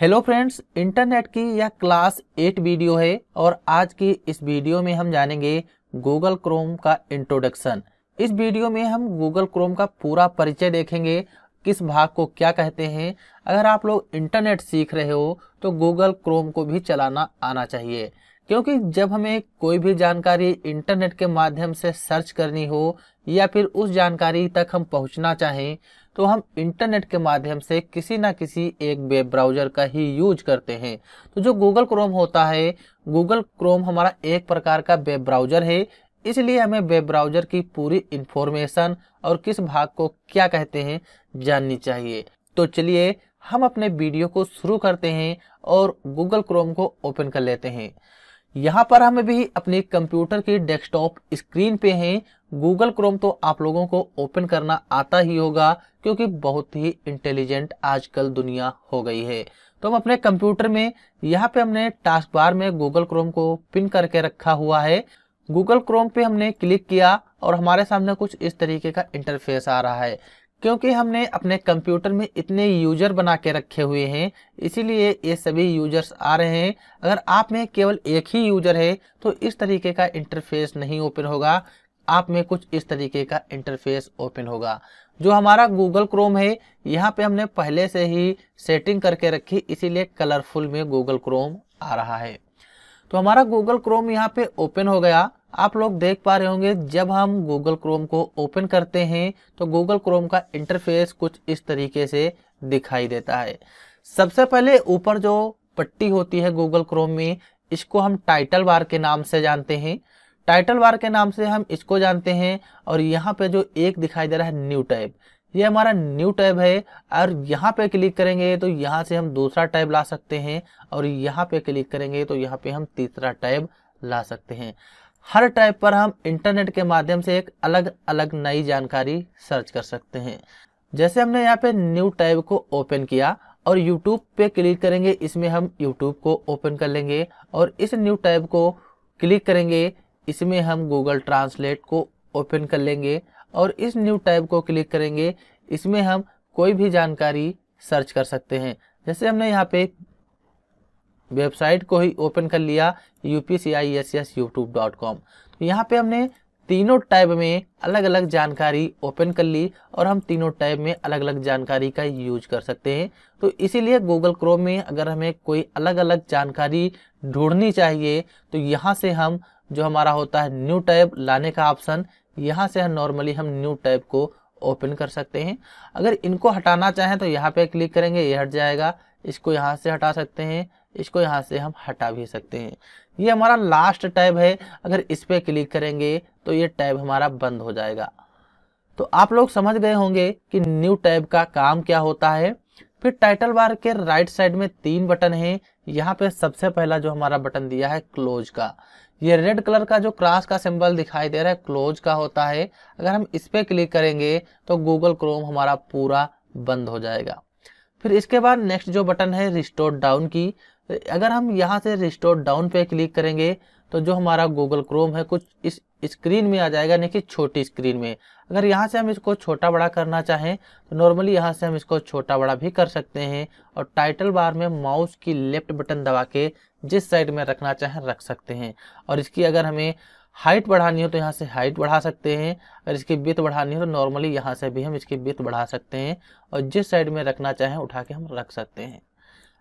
hello friends internet की यह class eight video है और आज की इस वीडियो में हम जानेंगे गूगल क्रोम का इंट्रोडक्शन इस वीडियो में हम गूगल क्रोम का पूरा परिचय देखेंगे किस भाग को क्या कहते हैं अगर आप लोग इंटरनेट सीख रहे हो तो गूगल क्रोम को भी चलाना आना चाहिए क्योंकि जब हमें कोई भी जानकारी इंटरनेट के माध्यम से सर्च करनी हो या फिर उस जानकारी तक हम पहुँचना चाहें तो हम इंटरनेट के माध्यम से किसी ना किसी एक वेब ब्राउज़र का ही यूज करते हैं तो जो गूगल क्रोम होता है गूगल क्रोम हमारा एक प्रकार का वेब ब्राउज़र है इसलिए हमें वेब ब्राउज़र की पूरी इंफॉर्मेशन और किस भाग को क्या कहते हैं जाननी चाहिए तो चलिए हम अपने वीडियो को शुरू करते हैं और गूगल क्रोम को ओपन कर लेते हैं यहाँ पर हम भी अपने कंप्यूटर की डेस्कटॉप स्क्रीन पे हैं गूगल क्रोम तो आप लोगों को ओपन करना आता ही होगा क्योंकि बहुत ही इंटेलिजेंट आजकल दुनिया हो गई है तो हम अपने कंप्यूटर में यहाँ पे हमने टास्क बार में गूगल क्रोम को पिन करके रखा हुआ है गूगल क्रोम पे हमने क्लिक किया और हमारे सामने कुछ इस तरीके का इंटरफेस आ रहा है क्योंकि हमने अपने कंप्यूटर में इतने यूजर बना के रखे हुए हैं इसीलिए ये सभी यूजर्स आ रहे हैं अगर आप में केवल एक ही यूजर है तो इस तरीके का इंटरफेस नहीं ओपन होगा आप में कुछ इस तरीके का इंटरफेस ओपन होगा जो हमारा गूगल क्रोम है यहाँ पे हमने पहले से ही सेटिंग करके रखी इसीलिए कलरफुल में गूगल क्रोम आ रहा है तो हमारा गूगल क्रोम यहाँ पे ओपन हो गया आप लोग देख पा रहे होंगे जब हम गूगल क्रोम को ओपन करते हैं तो गूगल क्रोम का इंटरफेस कुछ इस तरीके से दिखाई देता है सबसे पहले ऊपर जो पट्टी होती है गूगल क्रोम में इसको हम टाइटल बार के नाम से जानते हैं टाइटल बार के नाम से हम इसको जानते हैं और यहाँ पे जो एक दिखाई दे रहा है न्यू टैब ये हमारा न्यू टैब है और यहाँ पे क्लिक करेंगे तो यहाँ से हम दूसरा टैब ला सकते हैं और यहाँ पे क्लिक करेंगे तो यहाँ पे हम तीसरा टैब ला सकते हैं हर टाइप पर हम इंटरनेट के माध्यम से एक अलग अलग नई जानकारी सर्च कर सकते हैं जैसे हमने यहाँ पे न्यू टाइप को ओपन किया और यूट्यूब पे क्लिक करेंगे इसमें हम यूट्यूब को ओपन कर लेंगे और इस न्यू टाइप को क्लिक करेंगे इसमें हम गूगल ट्रांसलेट को ओपन कर लेंगे और इस न्यू टाइप को क्लिक करेंगे इसमें हम कोई भी जानकारी सर्च कर सकते हैं जैसे हमने यहाँ पे वेबसाइट को ही ओपन कर लिया U P C I S S YouTube dot com तो यहाँ पे हमने तीनों टैब में अलग अलग जानकारी ओपन कर ली और हम तीनों टैब में अलग अलग जानकारी का यूज कर सकते हैं तो इसीलिए गूगल क्रोम में अगर हमें कोई अलग अलग जानकारी ढूंढनी चाहिए तो यहाँ से हम जो हमारा होता है न्यू टैब लाने का ऑप्शन यहाँ से हम नॉर्मली हम न्यू टैब को ओपन कर सकते हैं अगर इनको हटाना चाहें तो यहाँ पे क्लिक करेंगे ये हट जाएगा इसको यहाँ से हटा सकते हैं इसको यहाँ से हम हटा भी सकते हैं ये हमारा लास्ट टैब है अगर इस पर क्लिक करेंगे तो ये टैब हमारा बंद हो जाएगा तो आप लोग समझ गए होंगे कि न्यू टैब का काम क्या होता है फिर टाइटल बार के राइट साइड में तीन बटन हैं यहाँ पे सबसे पहला जो हमारा बटन दिया है क्लोज का ये रेड कलर का जो क्रॉस का सिंबल दिखाई दे रहा है क्लोज का होता है अगर हम इस पर क्लिक करेंगे तो गूगल क्रोम हमारा पूरा बंद हो जाएगा फिर इसके बाद नेक्स्ट जो बटन है रिस्टोर डाउन की अगर हम यहाँ से रिस्टोर डाउन पे क्लिक करेंगे तो जो हमारा गूगल क्रोम है कुछ इस स्क्रीन में आ जाएगा यानी कि छोटी स्क्रीन में अगर यहाँ से हम इसको छोटा बड़ा करना चाहें तो नॉर्मली यहाँ से हम इसको छोटा बड़ा भी कर सकते हैं और टाइटल बार में माउस की लेफ्ट बटन दबा के जिस साइड में रखना चाहें रख सकते हैं और इसकी अगर हमें हाइट बढ़ानी हो तो यहाँ से हाइट बढ़ा सकते हैं अगर इसकी बित बढ़ानी हो तो नॉर्मली यहाँ से भी हम इसकी बित बढ़ा सकते हैं और जिस साइड में रखना चाहें उठा के हम रख सकते हैं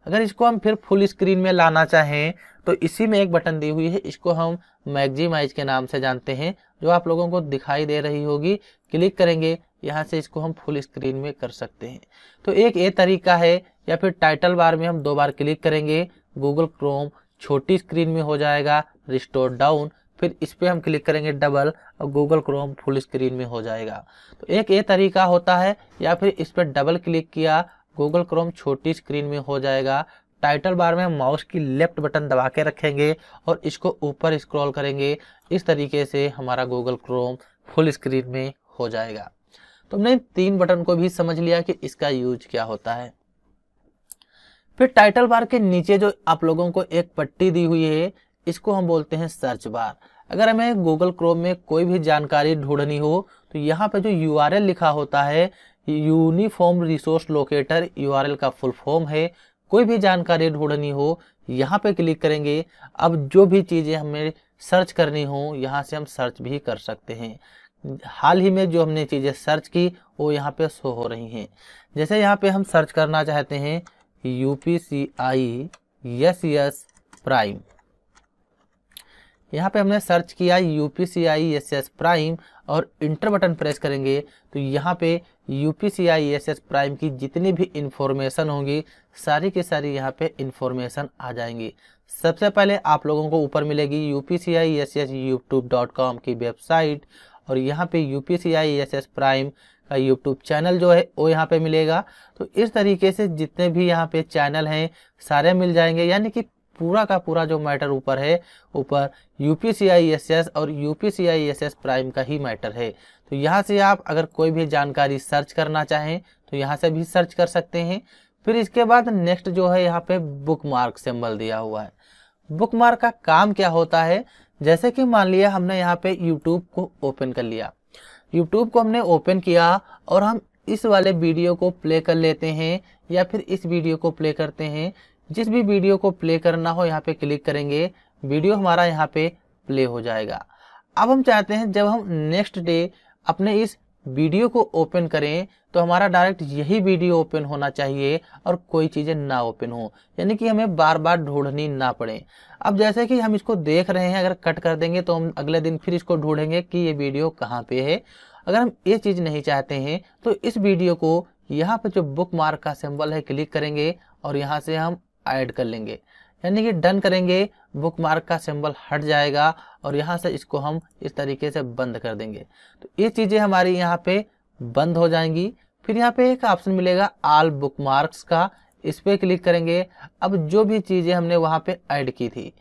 अगर इसको हम फिर फुल स्क्रीन में लाना चाहें तो इसी में एक बटन दी हुई है इसको हम मैगजीमाइज के नाम से जानते हैं जो आप लोगों को दिखाई दे रही होगी क्लिक करेंगे यहाँ से इसको हम फुल स्क्रीन में कर सकते हैं तो एक ये तरीका है या फिर टाइटल बार में हम दो बार क्लिक करेंगे गूगल क्रोम छोटी स्क्रीन में हो जाएगा रिस्टोर डाउन फिर इस पर हम क्लिक करेंगे डबल और गूगल क्रोम फुल स्क्रीन में हो जाएगा तो एक ये तरीका होता है या फिर इस पर डबल क्लिक किया गूगल क्रोम छोटी स्क्रीन में हो जाएगा टाइटल बार में माउस की लेफ्ट बटन दबा के रखेंगे और इसको ऊपर स्क्रॉल करेंगे इस तरीके से हमारा गूगल क्रोम फुल स्क्रीन में हो जाएगा तो हमने तीन बटन को भी समझ लिया कि इसका यूज क्या होता है फिर टाइटल बार के नीचे जो आप लोगों को एक पट्टी दी हुई है इसको हम बोलते हैं सर्च बार अगर हमें गूगल क्रोम में कोई भी जानकारी ढूंढनी हो तो यहाँ पे जो यू लिखा होता है यूनिफॉर्म रिसोर्स लोकेटर यू का फुल फॉर्म है कोई भी जानकारी ढूंढनी हो यहाँ पे क्लिक करेंगे अब जो भी चीज़ें हमें सर्च करनी हो यहाँ से हम सर्च भी कर सकते हैं हाल ही में जो हमने चीज़ें सर्च की वो यहाँ पे शो हो रही हैं जैसे यहाँ पे हम सर्च करना चाहते हैं U P C I S S prime यहाँ पे हमने सर्च किया U P C I S S prime और इंटर बटन प्रेस करेंगे तो यहाँ पे U P C I S S prime की जितनी भी इन्फॉर्मेशन होगी सारी के सारी यहाँ पे इन्फॉर्मेशन आ जाएंगी सबसे पहले आप लोगों को ऊपर मिलेगी U P C I S S YouTube dot com की वेबसाइट और यहाँ पे U P C I S S prime का यूट्यूब चैनल जो है वो यहाँ पे मिलेगा तो इस तरीके से जितने भी यहाँ पे चैनल हैं सारे मिल जाएंगे यानी कि पूरा का पूरा जो मैटर ऊपर है ऊपर यू पी और यू पी प्राइम का ही मैटर है तो यहाँ से आप अगर कोई भी जानकारी सर्च करना चाहें तो यहाँ से भी सर्च कर सकते हैं फिर इसके बाद नेक्स्ट जो है यहाँ पे बुक मार्क सिम्बल दिया हुआ है बुक मार्क का काम क्या होता है जैसे कि मान लिया हमने यहाँ पे यूट्यूब को ओपन कर लिया यूट्यूब को हमने ओपन किया और हम इस वाले वीडियो को प्ले कर लेते हैं या फिर इस वीडियो को प्ले करते हैं जिस भी वीडियो को प्ले करना हो यहाँ पे क्लिक करेंगे वीडियो हमारा यहाँ पे प्ले हो जाएगा अब हम चाहते हैं जब हम नेक्स्ट डे अपने इस वीडियो को ओपन करें तो हमारा डायरेक्ट यही वीडियो ओपन होना चाहिए और कोई चीज़ें ना ओपन हो यानी कि हमें बार बार ढूंढनी ना पड़े अब जैसे कि हम इसको देख रहे हैं अगर कट कर देंगे तो हम अगले दिन फिर इसको ढूंढेंगे कि ये वीडियो कहाँ पे है अगर हम ये चीज़ नहीं चाहते हैं तो इस वीडियो को यहाँ पर जो बुक मार्क का सिम्बल है क्लिक करेंगे और यहाँ से हम ऐड कर लेंगे यानी कि डन करेंगे बुक मार्क का सिंबल हट जाएगा और यहाँ से इसको हम इस तरीके से बंद कर देंगे तो ये चीज़ें हमारी यहाँ पे बंद हो जाएंगी फिर यहाँ पे एक ऑप्शन मिलेगा आल बुक मार्क्स का इस पर क्लिक करेंगे अब जो भी चीज़ें हमने वहाँ पे ऐड की थी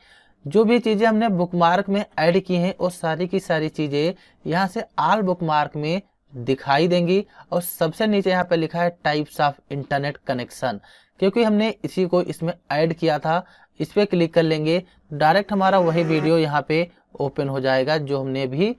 जो भी चीज़ें हमने बुकमार्क में ऐड की हैं वो सारी की सारी चीज़ें यहाँ से आल बुकमार्क में दिखाई देंगी और सबसे नीचे यहाँ पे लिखा है टाइप्स ऑफ इंटरनेट कनेक्शन क्योंकि हमने इसी को इसमें ऐड किया था इस पर क्लिक कर लेंगे डायरेक्ट हमारा वही वीडियो यहाँ पे ओपन हो जाएगा जो हमने भी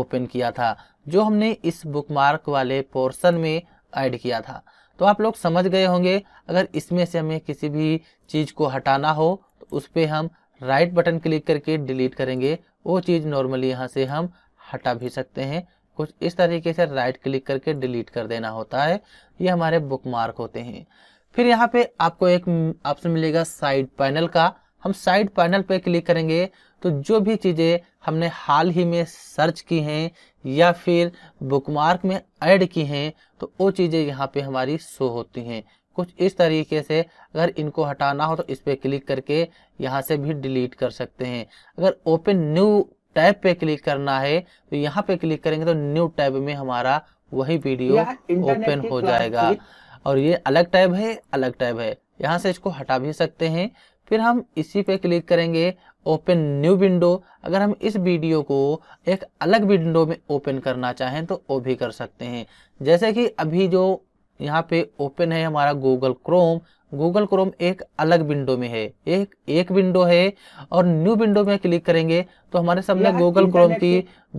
ओपन किया था जो हमने इस बुकमार्क वाले पोर्शन में ऐड किया था तो आप लोग समझ गए होंगे अगर इसमें से हमें किसी भी चीज़ को हटाना हो तो उस पर हम राइट बटन क्लिक करके डिलीट करेंगे वो चीज़ नॉर्मली यहाँ से हम हटा भी सकते हैं कुछ इस तरीके से राइट क्लिक करके डिलीट कर देना होता है ये हमारे बुकमार्क होते हैं फिर यहाँ पे आपको एक ऑप्शन मिलेगा साइड पैनल का हम साइड पैनल पे क्लिक करेंगे तो जो भी चीज़ें हमने हाल ही में सर्च की हैं या फिर बुकमार्क में ऐड की हैं तो वो चीज़ें यहाँ पे हमारी शो होती हैं कुछ इस तरीके से अगर इनको हटाना हो तो इस पर क्लिक करके यहाँ से भी डिलीट कर सकते हैं अगर ओपन न्यू टैब पे क्लिक करना है तो यहाँ पे क्लिक करेंगे तो न्यू टैब में हमारा वही वीडियो ओपन हो जाएगा और ये अलग टैब है अलग टैब है यहाँ से इसको हटा भी सकते हैं फिर हम इसी पे क्लिक करेंगे ओपन न्यू विंडो अगर हम इस वीडियो को एक अलग विंडो में ओपन करना चाहें तो वो भी कर सकते हैं जैसे कि अभी जो यहाँ पे ओपन है हमारा गूगल क्रोम गूगल क्रोम एक अलग विंडो में है एक एक विंडो है और न्यू विंडो में क्लिक करेंगे तो हमारे सामने गूगल क्रोम की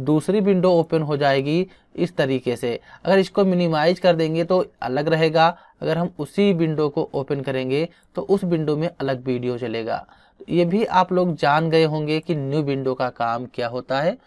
दूसरी विंडो ओपन हो जाएगी इस तरीके से अगर इसको मिनिमाइज कर देंगे तो अलग रहेगा अगर हम उसी विंडो को ओपन करेंगे तो उस विंडो में अलग वीडियो चलेगा ये भी आप लोग जान गए होंगे कि न्यू विंडो का काम क्या होता है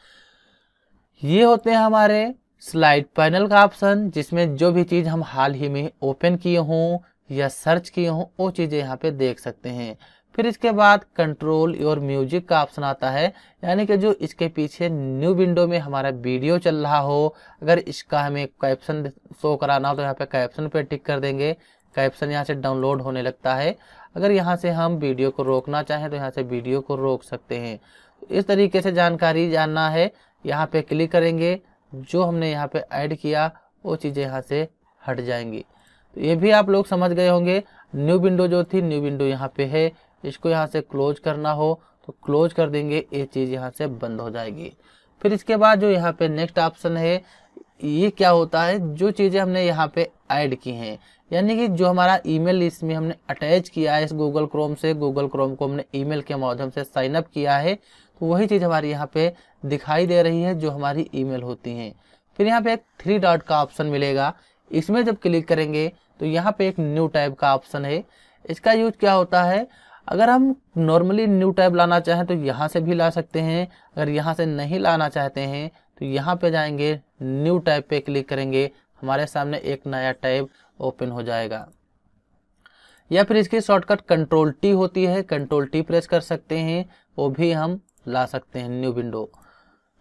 ये होते हैं हमारे स्लाइड पैनल का ऑप्शन जिसमें जो भी चीज़ हम हाल ही में ओपन किए हों या सर्च किए हों वो चीज़ें यहाँ पे देख सकते हैं फिर इसके बाद कंट्रोल योर म्यूजिक का ऑप्शन आता है यानी कि जो इसके पीछे न्यू विंडो में हमारा वीडियो चल रहा हो अगर इसका हमें कैप्शन शो कराना हो तो यहाँ पे कैप्शन पे टिक कर देंगे कैप्शन यहाँ से डाउनलोड होने लगता है अगर यहाँ से हम वीडियो को रोकना चाहें तो यहाँ से वीडियो को रोक सकते हैं तो इस तरीके से जानकारी जानना है यहाँ पे क्लिक करेंगे जो हमने यहाँ पे ऐड किया वो चीज़ें यहाँ से हट जाएंगी तो ये भी आप लोग समझ गए होंगे न्यू विंडो जो थी न्यू विंडो यहाँ पे है इसको यहाँ से क्लोज करना हो तो क्लोज कर देंगे ये चीज़ यहाँ से बंद हो जाएगी फिर इसके बाद जो यहाँ पे नेक्स्ट ऑप्शन है ये क्या होता है जो चीज़ें हमने यहाँ पे ऐड की हैं यानी कि जो हमारा ईमेल इसमें हमने अटैच किया है इस गूगल क्रोम से गूगल क्रोम को हमने ईमेल के माध्यम से साइन अप किया है वही चीज़ हमारी यहाँ पे दिखाई दे रही है जो हमारी ईमेल होती हैं फिर यहाँ पे एक थ्री डॉट का ऑप्शन मिलेगा इसमें जब क्लिक करेंगे तो यहाँ पे एक न्यू टैब का ऑप्शन है इसका यूज क्या होता है अगर हम नॉर्मली न्यू टैब लाना चाहें तो यहाँ से भी ला सकते हैं अगर यहाँ से नहीं लाना चाहते हैं तो यहाँ पे जाएंगे न्यू टैब पे क्लिक करेंगे हमारे सामने एक नया टैब ओपन हो जाएगा या फिर इसकी शॉर्टकट कंट्रोल टी होती है कंट्रोल टी प्रेस कर सकते हैं वो भी हम ला सकते हैं न्यू विंडो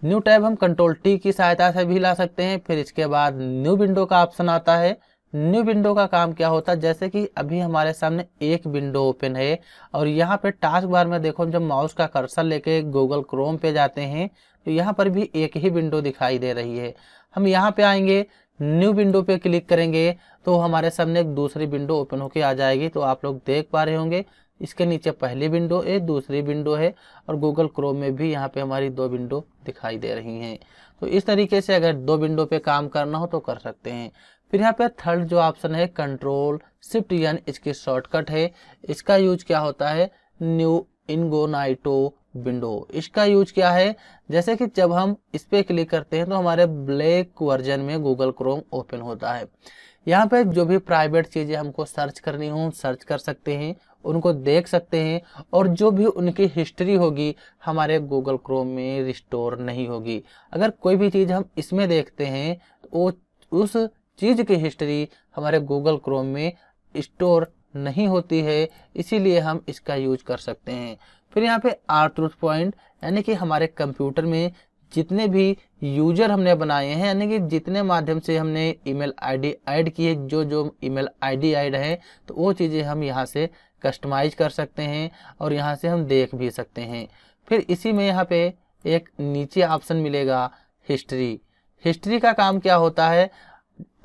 न्यू टैब हम कंट्रोल टी की सहायता से भी ला सकते हैं फिर इसके बाद न्यू विंडो का ऑप्शन आता है न्यू विंडो का काम क्या होता है जैसे कि अभी हमारे सामने एक विंडो ओपन है और यहाँ पे टास्क बार में देखो जब माउस का कर्सर लेके गूगल क्रोम पे जाते हैं तो यहाँ पर भी एक ही विंडो दिखाई दे रही है हम यहाँ पे आएंगे न्यू विंडो पे क्लिक करेंगे तो हमारे सामने एक दूसरी विंडो ओपन होके आ जाएगी तो आप लोग देख पा रहे होंगे इसके नीचे पहली विंडो है दूसरी विंडो है और गूगल क्रोम में भी यहाँ पे हमारी दो विंडो दिखाई दे रही हैं तो इस तरीके से अगर दो विंडो पे काम करना हो तो कर सकते हैं फिर यहाँ पे थर्ड जो ऑप्शन है कंट्रोल शिफ्ट यन इसकी शॉर्टकट है इसका यूज क्या होता है न्यू इनगोनाइटो विंडो इसका यूज क्या है जैसे कि जब हम इस पर क्लिक करते हैं तो हमारे ब्लैक वर्जन में गूगल क्रोम ओपन होता है यहाँ पे जो भी प्राइवेट चीज़ें हमको सर्च करनी हो सर्च कर सकते हैं उनको देख सकते हैं और जो भी उनकी हिस्ट्री होगी हमारे गूगल क्रोम में रिस्टोर नहीं होगी अगर कोई भी चीज़ हम इसमें देखते हैं तो वो उस चीज़ की हिस्ट्री हमारे गूगल क्रोम में स्टोर नहीं होती है इसीलिए हम इसका यूज कर सकते हैं फिर यहाँ पे आर्ट्रूट पॉइंट यानी कि हमारे कंप्यूटर में जितने भी यूजर हमने बनाए हैं यानी कि जितने माध्यम से हमने ईमेल आईडी ऐड की है जो जो ईमेल आईडी ऐड है तो वो चीज़ें हम यहाँ से कस्टमाइज कर सकते हैं और यहाँ से हम देख भी सकते हैं फिर इसी में यहाँ पे एक नीचे ऑप्शन मिलेगा हिस्ट्री हिस्ट्री का काम क्या होता है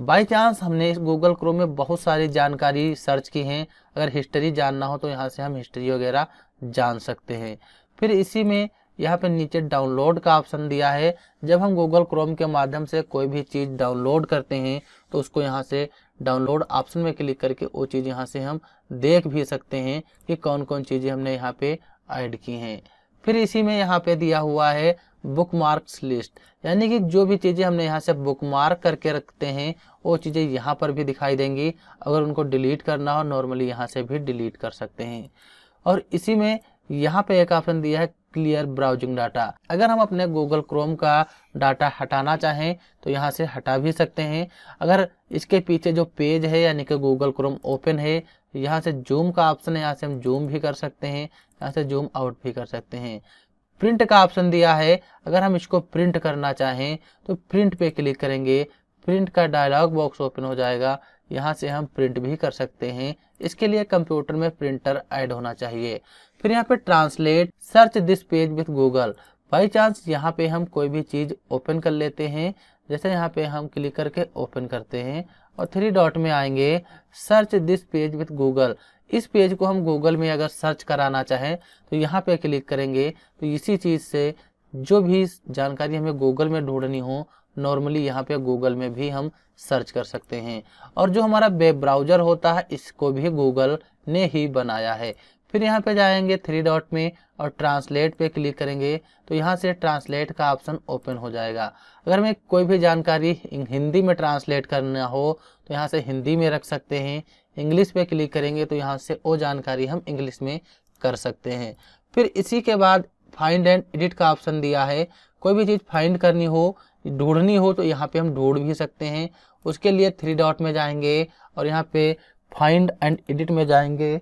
बाई चांस हमने गूगल क्रोम में बहुत सारी जानकारी सर्च की हैं अगर हिस्ट्री जानना हो तो यहाँ से हम हिस्ट्री वगैरह जान सकते हैं फिर इसी में यहाँ पे नीचे डाउनलोड का ऑप्शन दिया है जब हम गूगल क्रोम के माध्यम से कोई भी चीज़ डाउनलोड करते हैं तो उसको यहाँ से डाउनलोड ऑप्शन में क्लिक करके वो चीज़ यहाँ से हम देख भी सकते हैं कि कौन कौन चीज़ें हमने यहाँ पे ऐड की हैं फिर इसी में यहाँ पे दिया हुआ है बुक मार्क्स लिस्ट यानी कि जो भी चीज़ें हमने यहाँ से बुक मार्क करके रखते हैं वो चीज़ें यहाँ पर भी दिखाई देंगी अगर उनको डिलीट करना हो नॉर्मली यहाँ से भी डिलीट कर सकते हैं और इसी में यहाँ पे एक ऑप्शन दिया है क्लियर ब्राउजिंग डाटा अगर हम अपने गूगल क्रोम का डाटा हटाना चाहें तो यहाँ से हटा भी सकते हैं अगर इसके पीछे जो पेज है यानी कि गूगल क्रोम ओपन है यहाँ से जूम का ऑप्शन है यहाँ से हम जूम भी कर सकते हैं यहाँ से जूम आउट भी कर सकते हैं प्रिंट का ऑप्शन दिया है अगर हम इसको प्रिंट करना चाहें तो प्रिंट पे क्लिक करेंगे प्रिंट का डायलॉग बॉक्स ओपन हो जाएगा यहाँ से हम प्रिंट भी कर सकते हैं इसके लिए कंप्यूटर में प्रिंटर ऐड होना चाहिए फिर यहाँ पे translate search this page with Google by chance यहाँ पे हम कोई भी चीज़ ओपन कर लेते हैं जैसे यहाँ पे हम क्लिक करके ओपन करते हैं और थ्री डॉट में आएंगे search this page with Google इस पेज को हम गूगल में अगर सर्च कराना चाहें तो यहाँ पे क्लिक करेंगे तो इसी चीज़ से जो भी जानकारी हमें गूगल में ढूंढनी हो नॉर्मली यहाँ पे गूगल में भी हम सर्च कर सकते हैं और जो हमारा वेब ब्राउज़र होता है इसको भी गूगल ने ही बनाया है फिर यहाँ पे जाएंगे थ्री डॉट में और ट्रांसलेट पे क्लिक करेंगे तो यहाँ से ट्रांसलेट का ऑप्शन ओपन हो जाएगा अगर हमें कोई भी जानकारी हिंदी में ट्रांसलेट करना हो तो यहाँ से हिंदी में रख सकते हैं इंग्लिश पे क्लिक करेंगे तो यहाँ से वो जानकारी हम इंग्लिश में कर सकते हैं फिर इसी के बाद फाइंड एंड एडिट का ऑप्शन दिया है कोई भी चीज़ फाइंड करनी हो ढूंढनी हो तो यहाँ पे हम ढूंढ भी सकते हैं उसके लिए थ्री डॉट में जाएंगे और यहाँ पे फाइंड एंड एडिट में जाएंगे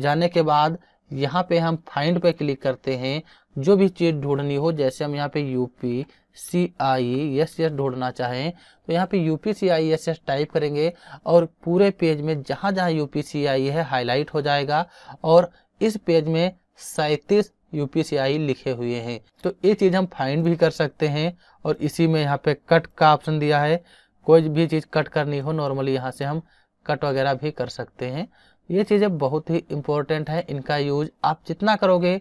जाने के बाद यहाँ पे हम फाइंड पे क्लिक करते हैं जो भी चीज़ ढूंढनी हो जैसे हम यहाँ पे U P C I S S ढूंढना चाहें तो यहाँ पे U P C I S S type करेंगे और पूरे पेज में जहाँ जहाँ यू पी सी आई है हाईलाइट हो जाएगा और इस पेज में सैंतीस यूपीसीआई लिखे हुए हैं तो ये चीज़ हम फाइंड भी कर सकते हैं और इसी में यहाँ पे कट का ऑप्शन दिया है कोई भी चीज़ कट करनी हो नॉर्मली यहाँ से हम कट वगैरह भी कर सकते हैं ये चीज़ें बहुत ही इम्पोर्टेंट है इनका यूज आप जितना करोगे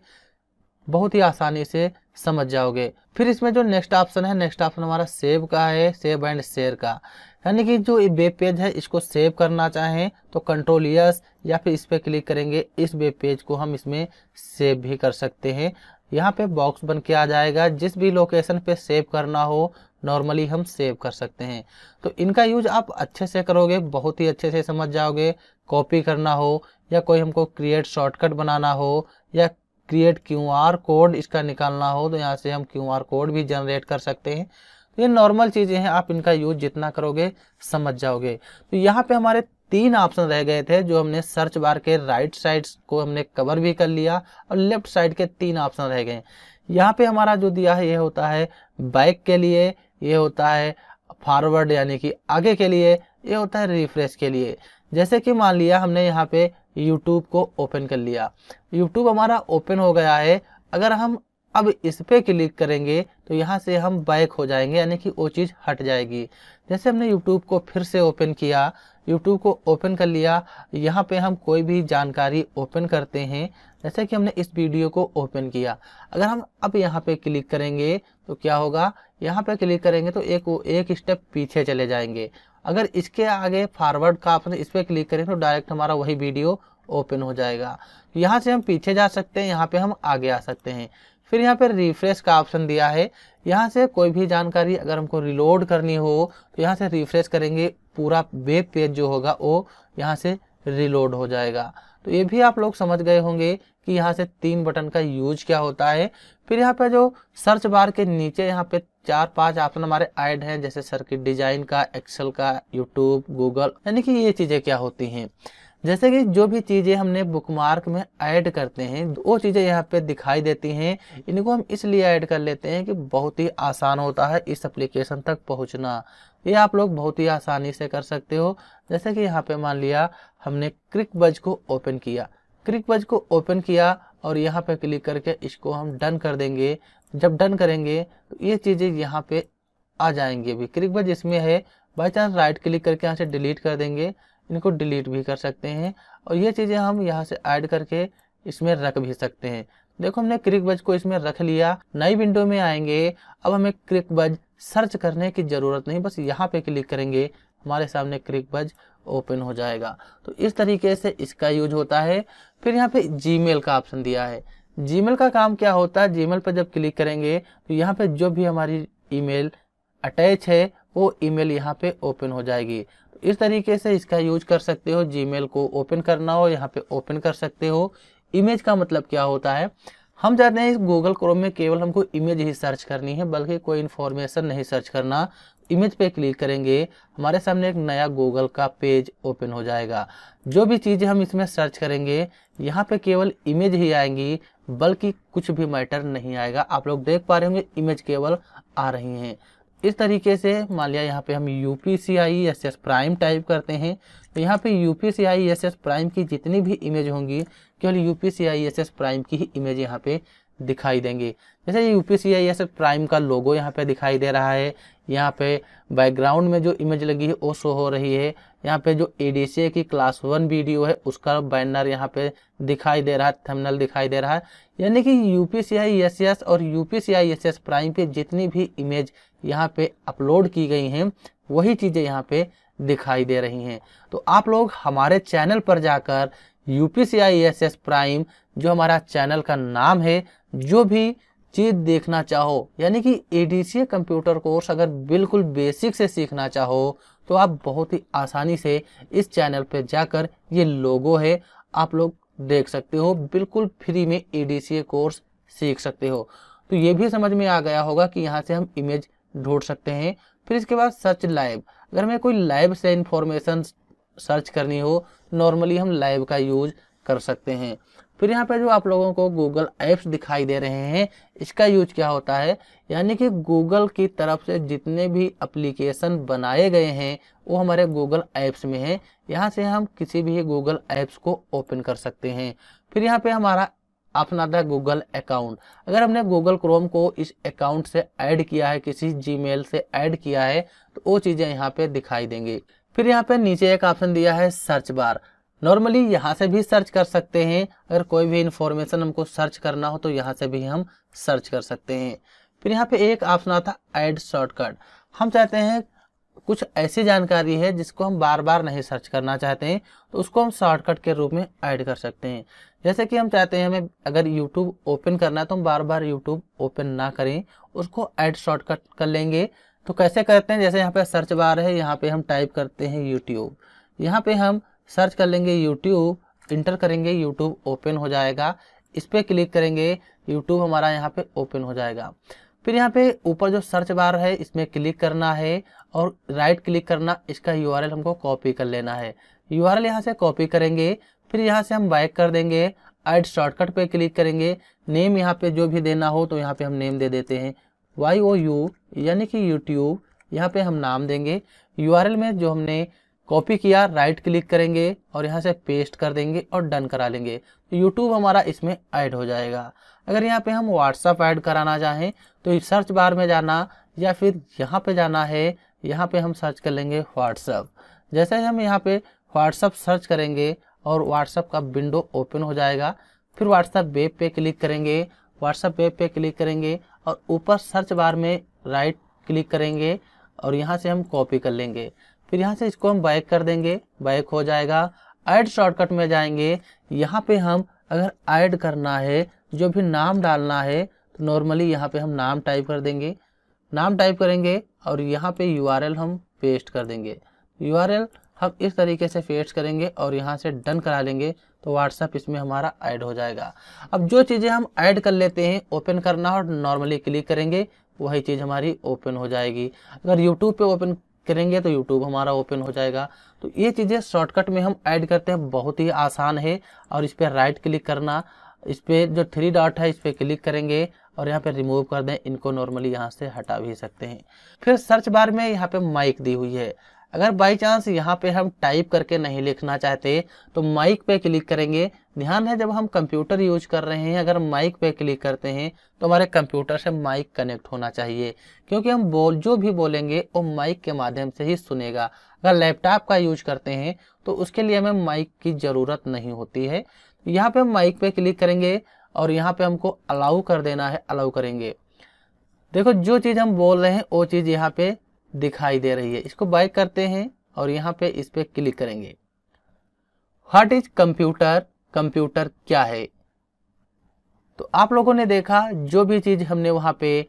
बहुत ही आसानी से समझ जाओगे फिर इसमें जो नेक्स्ट ऑप्शन है नेक्स्ट ऑप्शन हमारा सेव का है सेव एंड शेयर का यानी कि जो ये वेब पेज है इसको सेव करना चाहें तो कंट्रोल यस या फिर इस पर क्लिक करेंगे इस वेब पेज को हम इसमें सेव भी कर सकते हैं यहाँ पे बॉक्स बन के आ जाएगा जिस भी लोकेशन पे सेव करना हो नॉर्मली हम सेव कर सकते हैं तो इनका यूज आप अच्छे से करोगे बहुत ही अच्छे से समझ जाओगे कॉपी करना हो या कोई हमको क्रिएट शॉर्टकट बनाना हो या क्रिएट क्यू कोड इसका निकालना हो तो यहाँ से हम क्यू कोड भी जनरेट कर सकते हैं तो ये नॉर्मल चीज़ें हैं आप इनका यूज जितना करोगे समझ जाओगे तो यहाँ पे हमारे तीन ऑप्शन रह गए थे जो हमने सर्च बार के राइट साइड को हमने कवर भी कर लिया और लेफ्ट साइड के तीन ऑप्शन रह गए यहाँ पे हमारा जो दिया है ये होता है बाइक के लिए ये होता है फॉरवर्ड यानी कि आगे के लिए ये होता है रिफ्रेश के लिए जैसे कि मान लिया हमने यहाँ पे यूट्यूब को ओपन कर लिया यूट्यूब हमारा ओपन हो गया है अगर हम अब इस पर क्लिक करेंगे तो यहाँ से हम बैक हो जाएंगे यानी कि वो चीज़ हट जाएगी जैसे हमने यूट्यूब को फिर से ओपन किया यूट्यूब को ओपन कर लिया यहाँ पे हम कोई भी जानकारी ओपन करते हैं जैसे कि हमने इस वीडियो को ओपन किया अगर हम अब यहाँ पे क्लिक करेंगे तो क्या होगा यहाँ पे क्लिक करेंगे तो एक एक स्टेप पीछे चले जाएंगे अगर इसके आगे फॉरवर्ड का ऑप्शन इस पर क्लिक करें तो डायरेक्ट हमारा वही वीडियो ओपन हो जाएगा यहाँ से हम पीछे जा सकते हैं यहाँ पे हम आगे आ सकते हैं फिर यहाँ पर रिफ्रेश का ऑप्शन दिया है यहाँ से कोई भी जानकारी अगर हमको रिलोड करनी हो तो यहाँ से रिफ्रेश करेंगे पूरा वेब पेज जो होगा वो यहाँ से रिलोड हो जाएगा तो ये भी आप लोग समझ गए होंगे कि यहाँ से तीन बटन का यूज क्या होता है फिर यहाँ पे जो सर्च बार के नीचे यहाँ पे चार पांच ऑप्शन हमारे ऐड हैं जैसे सर्किट डिजाइन का एक्सेल का यूट्यूब गूगल यानी कि ये चीज़ें क्या होती हैं जैसे कि जो भी चीज़ें हमने बुकमार्क में ऐड करते हैं वो चीज़ें यहाँ पे दिखाई देती हैं इनको हम इसलिए ऐड कर लेते हैं कि बहुत ही आसान होता है इस एप्लीकेशन तक पहुँचना ये आप लोग बहुत ही आसानी से कर सकते हो जैसे कि यहाँ पे मान लिया हमने क्रिक बज को ओपन किया क्रिक बज को ओपन किया और यहाँ पे क्लिक करके इसको हम डन कर देंगे जब डन करेंगे तो ये चीज़ें यहाँ पे आ जाएंगी अभी क्रिक बज इसमें है बाई चांस राइट क्लिक करके यहाँ से डिलीट कर देंगे इनको डिलीट भी कर सकते हैं और ये चीज़ें हम यहाँ से ऐड करके इसमें रख भी सकते हैं देखो हमने क्रिक बज को इसमें रख लिया नई विंडो में आएंगे अब हमें क्रिक बज सर्च करने की ज़रूरत नहीं बस यहाँ पे क्लिक करेंगे हमारे सामने क्रिक बज ओपन हो जाएगा तो इस तरीके से इसका यूज होता है फिर यहाँ पे जीमेल का ऑप्शन दिया है जीमेल का काम क्या होता है जीमेल पर जब क्लिक करेंगे तो यहाँ पे जो भी हमारी ईमेल अटैच है वो ईमेल यहाँ पे ओपन हो जाएगी इस तरीके से इसका यूज कर सकते हो जीमेल को ओपन करना हो यहाँ पे ओपन कर सकते हो इमेज का मतलब क्या होता है हम जानते हैं गूगल क्रोम में केवल हमको इमेज ही सर्च करनी है बल्कि कोई इन्फॉर्मेशन नहीं सर्च करना इमेज पे क्लिक करेंगे हमारे सामने एक नया गूगल का पेज ओपन हो जाएगा जो भी चीज़ें हम इसमें सर्च करेंगे यहाँ पे केवल इमेज ही आएंगी बल्कि कुछ भी मैटर नहीं आएगा आप लोग देख पा रहे होंगे इमेज केवल आ रही हैं इस तरीके से मान लिया यहाँ पे हम U P C I S S prime type करते हैं तो यहाँ पे U P C I S S prime की जितनी भी इमेज होंगी केवल U P C I S S prime की ही इमेज यहाँ पे दिखाई देंगे जैसे U P C I S S prime का लोगो यहाँ पे दिखाई दे रहा है यहाँ पे बैकग्राउंड में जो इमेज लगी है वो शो हो रही है यहाँ पे जो ए की क्लास वन वीडियो है उसका बैनर यहाँ पे दिखाई दे रहा है थंबनेल दिखाई दे रहा है यानी कि U P C I S S और U P C I S S prime पे जितनी भी इमेज यहाँ पे अपलोड की गई हैं वही चीज़ें यहाँ पे दिखाई दे रही हैं तो आप लोग हमारे चैनल पर जाकर U P C I S S prime जो हमारा चैनल का नाम है जो भी चीज़ देखना चाहो यानी कि ए कंप्यूटर कोर्स अगर बिल्कुल बेसिक से सीखना चाहो तो आप बहुत ही आसानी से इस चैनल पर जाकर ये लोगो है आप लोग देख सकते हो बिल्कुल फ्री में ए कोर्स सीख सकते हो तो ये भी समझ में आ गया होगा कि यहाँ से हम इमेज ढूंढ सकते हैं फिर इसके बाद सर्च लाइव अगर हमें कोई लाइव से इंफॉर्मेशन सर्च करनी हो नॉर्मली हम लाइव का यूज कर सकते हैं फिर यहाँ पे जो आप लोगों को गूगल ऐप्स दिखाई दे रहे हैं इसका यूज क्या होता है यानी कि गूगल की तरफ से जितने भी एप्लीकेशन बनाए गए हैं वो हमारे गूगल ऐप्स में हैं यहाँ से हम किसी भी गूगल ऐप्स को ओपन कर सकते हैं फिर यहाँ पे हमारा ऑप्शन आता है गूगल अकाउंट अगर हमने गूगल क्रोम को इस अकाउंट से ऐड किया है किसी जी से ऐड किया है तो वो चीज़ें यहाँ पे दिखाई देंगे फिर यहाँ पे नीचे एक ऑप्शन दिया है सर्च बार नॉर्मली यहाँ से भी सर्च कर सकते हैं अगर कोई भी इंफॉर्मेशन हमको सर्च करना हो तो यहाँ से भी हम सर्च कर सकते हैं फिर यहाँ पे एक ऑप्शन आता ऐड शॉर्टकट हम चाहते हैं कुछ ऐसी जानकारी है जिसको हम बार बार नहीं सर्च करना चाहते हैं तो उसको हम शॉर्टकट के रूप में ऐड कर सकते हैं जैसे कि हम चाहते हैं हमें अगर यूट्यूब ओपन करना है तो हम बार बार यूट्यूब ओपन ना करें उसको ऐड शॉर्टकट कर लेंगे तो कैसे करते हैं जैसे यहाँ पे सर्च बार है यहाँ पे हम टाइप करते हैं यूट्यूब यहाँ पे हम सर्च कर लेंगे यूट्यूब इंटर करेंगे यूट्यूब ओपन हो जाएगा इस पर क्लिक करेंगे यूट्यूब हमारा यहाँ पे ओपन हो जाएगा फिर यहाँ पे ऊपर जो सर्च बार है इसमें क्लिक करना है और राइट क्लिक करना इसका यू हमको कॉपी कर लेना है यू आर यहाँ से कॉपी करेंगे फिर यहाँ से हम बाइक कर देंगे एड शॉर्टकट पे क्लिक करेंगे नेम यहाँ पे जो भी देना हो तो यहाँ पे हम नेम दे देते हैं वाई ओ यू यानी कि यूट्यूब यहाँ पे हम नाम देंगे यू में जो हमने कॉपी किया राइट क्लिक करेंगे और यहाँ से पेस्ट कर देंगे और डन करा लेंगे तो यूट्यूब हमारा इसमें ऐड हो जाएगा अगर यहाँ पे हम व्हाट्सअप ऐड कराना चाहें तो सर्च बार में जाना या फिर यहाँ पे जाना है यहाँ पे हम सर्च कर लेंगे व्हाट्सअप जैसे हम यहाँ पे व्हाट्सअप सर्च करेंगे और व्हाट्सअप का विंडो ओपन हो जाएगा फिर व्हाट्सअप वेब पे क्लिक करेंगे व्हाट्सअप वेब पे क्लिक करेंगे और ऊपर सर्च बार में राइट क्लिक करेंगे और यहाँ से हम कॉपी कर लेंगे फिर यहाँ से इसको हम बाइक कर देंगे बाइक हो जाएगा ऐड शॉर्टकट में जाएंगे यहाँ पे हम अगर ऐड करना है जो भी नाम डालना है तो नॉर्मली यहाँ पे हम नाम टाइप कर देंगे नाम टाइप करेंगे और यहाँ पे यू हम पेस्ट कर देंगे यू हम इस तरीके से पेस्ट करेंगे और यहाँ से डन करा लेंगे तो व्हाट्सअप इसमें हमारा ऐड हो जाएगा अब जो चीज़ें हम ऐड कर लेते हैं ओपन करना और नॉर्मली क्लिक करेंगे वही चीज़ हमारी ओपन हो जाएगी अगर यूट्यूब पे ओपन करेंगे तो यूट्यूब हमारा ओपन हो जाएगा तो ये चीज़ें शॉर्टकट में हम ऐड करते हैं बहुत ही आसान है और इस पर राइट क्लिक करना इस पर जो थ्री डॉट है इस पर क्लिक करेंगे और यहाँ पे रिमूव कर दें इनको नॉर्मली यहाँ से हटा भी सकते हैं फिर सर्च बार में यहाँ पे माइक दी हुई है अगर बाई चांस यहाँ पे हम टाइप करके नहीं लिखना चाहते तो माइक पे क्लिक करेंगे ध्यान है जब हम कंप्यूटर यूज कर रहे हैं अगर माइक पे क्लिक करते हैं तो हमारे कंप्यूटर से माइक कनेक्ट होना चाहिए क्योंकि हम बोल जो भी बोलेंगे वो माइक के माध्यम से ही सुनेगा अगर लैपटॉप का यूज करते हैं तो उसके लिए हमें माइक की ज़रूरत नहीं होती है यहाँ पे माइक पे क्लिक करेंगे और यहाँ पे हमको अलाउ कर देना है अलाउ करेंगे देखो जो चीज़ हम बोल रहे हैं वो चीज़ यहाँ पे दिखाई दे रही है इसको बाय करते हैं और यहाँ पे इस पर क्लिक करेंगे व्हाट इज कंप्यूटर कंप्यूटर क्या है तो आप लोगों ने देखा जो भी चीज़ हमने वहां पे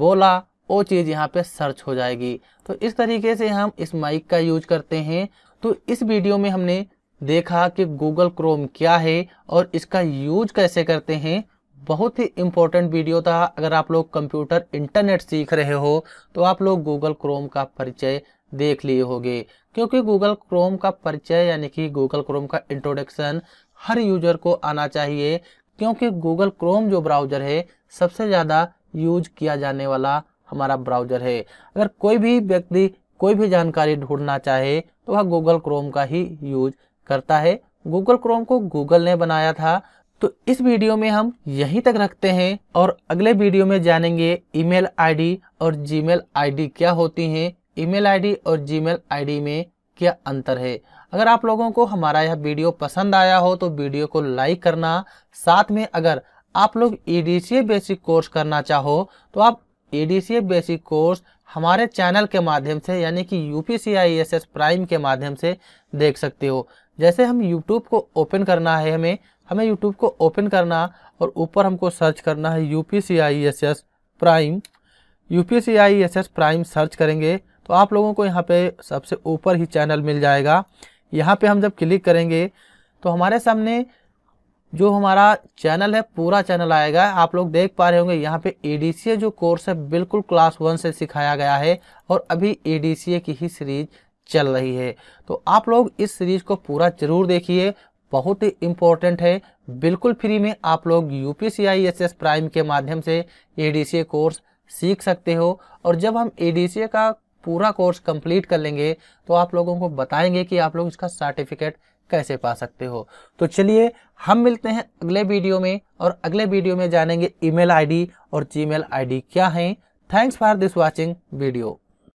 बोला वो चीज़ यहाँ पे सर्च हो जाएगी तो इस तरीके से हम इस माइक का यूज करते हैं तो इस वीडियो में हमने देखा कि गूगल क्रोम क्या है और इसका यूज कैसे करते हैं बहुत ही इम्पोर्टेंट वीडियो था अगर आप लोग कंप्यूटर इंटरनेट सीख रहे हो तो आप लोग गूगल क्रोम का परिचय देख लिए होंगे क्योंकि गूगल क्रोम का परिचय यानी कि गूगल क्रोम का इंट्रोडक्शन हर यूजर को आना चाहिए क्योंकि गूगल क्रोम जो ब्राउजर है सबसे ज़्यादा यूज किया जाने वाला हमारा ब्राउजर है अगर कोई भी व्यक्ति कोई भी जानकारी ढूंढना चाहे तो वह गूगल क्रोम का ही यूज करता है गूगल क्रोम को गूगल ने बनाया था तो इस वीडियो में हम यहीं तक रखते हैं और अगले वीडियो में जानेंगे ईमेल आईडी और जीमेल आईडी क्या होती हैं ईमेल आईडी और जीमेल आईडी में क्या अंतर है अगर आप लोगों को हमारा यह वीडियो पसंद आया हो तो वीडियो को लाइक करना साथ में अगर आप लोग ई बेसिक कोर्स करना चाहो तो आप ई बेसिक कोर्स हमारे चैनल के माध्यम से यानी कि यू पी प्राइम के माध्यम से देख सकते हो जैसे हम यूट्यूब को ओपन करना है हमें हमें यूट्यूब को ओपन करना और ऊपर हमको सर्च करना है U P C I S S prime U P C I S S prime search करेंगे तो आप लोगों को यहाँ पे सबसे ऊपर ही चैनल मिल जाएगा यहाँ पे हम जब क्लिक करेंगे तो हमारे सामने जो हमारा चैनल है पूरा चैनल आएगा आप लोग देख पा रहे होंगे यहाँ पे ए जो कोर्स है बिल्कुल क्लास वन से सिखाया गया है और अभी ए की ही सीरीज चल रही है तो आप लोग इस सीरीज को पूरा जरूर देखिए बहुत ही इम्पोर्टेंट है बिल्कुल फ्री में आप लोग यू पी प्राइम के माध्यम से ए कोर्स सीख सकते हो और जब हम ए का पूरा कोर्स कंप्लीट कर लेंगे तो आप लोगों को बताएंगे कि आप लोग इसका सर्टिफिकेट कैसे पा सकते हो तो चलिए हम मिलते हैं अगले वीडियो में और अगले वीडियो में जानेंगे ईमेल आईडी और जीमेल आईडी क्या हैं thanks for this watching video